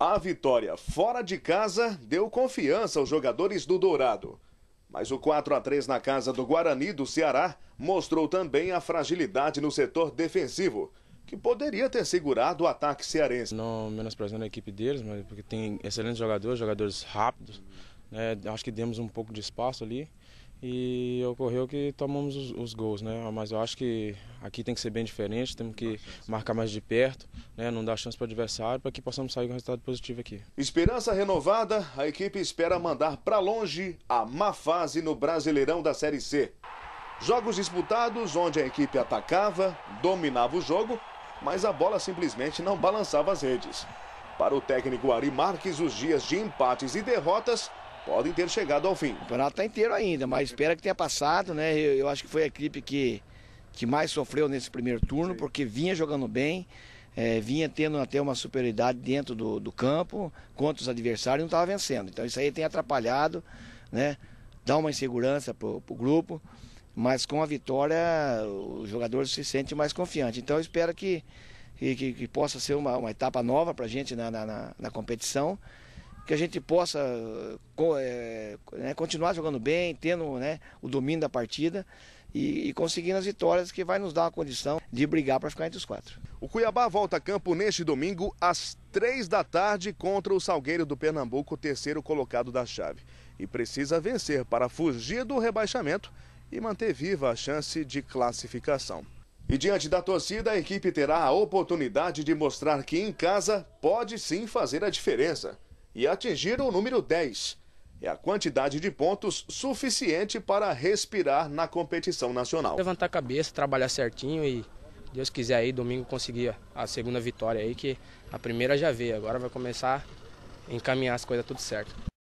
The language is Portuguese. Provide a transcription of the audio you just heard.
A vitória fora de casa deu confiança aos jogadores do Dourado. Mas o 4 a 3 na casa do Guarani do Ceará mostrou também a fragilidade no setor defensivo, que poderia ter segurado o ataque cearense. Não menosprezando a equipe deles, mas porque tem excelentes jogadores, jogadores rápidos. Né? Acho que demos um pouco de espaço ali e ocorreu que tomamos os, os, gols, né? Mas eu acho que aqui tem que ser bem diferente, temos que marcar mais de perto, né? Não dar chance para o adversário para que possamos sair com um resultado positivo aqui. Esperança renovada, a equipe espera mandar para longe a má fase no Brasileirão da Série C. Jogos disputados onde a equipe atacava, dominava o jogo, mas a bola simplesmente não balançava as redes. Para o técnico Ari Marques, os dias de empates e derrotas podem ter chegado ao fim. O campeonato está inteiro ainda, mas espera que tenha passado, né? Eu, eu, acho que foi a equipe que, que mais sofreu nesse primeiro turno, porque vinha jogando bem, é, vinha tendo até uma superioridade dentro do, do campo contra os adversários e não estava vencendo. Então isso aí tem atrapalhado, né? Dá uma insegurança para o grupo, mas com a vitória os jogadores se sentem mais confiantes. Então eu espero que, que, que possa ser uma, uma etapa nova para a gente na, na, na competição que a gente possa é, né, continuar jogando bem, tendo né, o domínio da partida e, e, conseguindo as vitórias que vai nos dar a condição de brigar para ficar entre os quatro. O Cuiabá volta a campo neste domingo às três da tarde contra o Salgueiro do Pernambuco, terceiro colocado da chave. E precisa vencer para fugir do rebaixamento e manter viva a chance de classificação. E diante da torcida, a equipe terá a oportunidade de mostrar que em casa pode sim fazer a diferença e atingir o número 10. É a quantidade de pontos suficiente para respirar na competição nacional. Levantar a cabeça, trabalhar certinho e, Deus quiser, aí domingo conseguir a segunda vitória aí, que a primeira já veio. Agora vai começar a encaminhar as coisas tudo certo.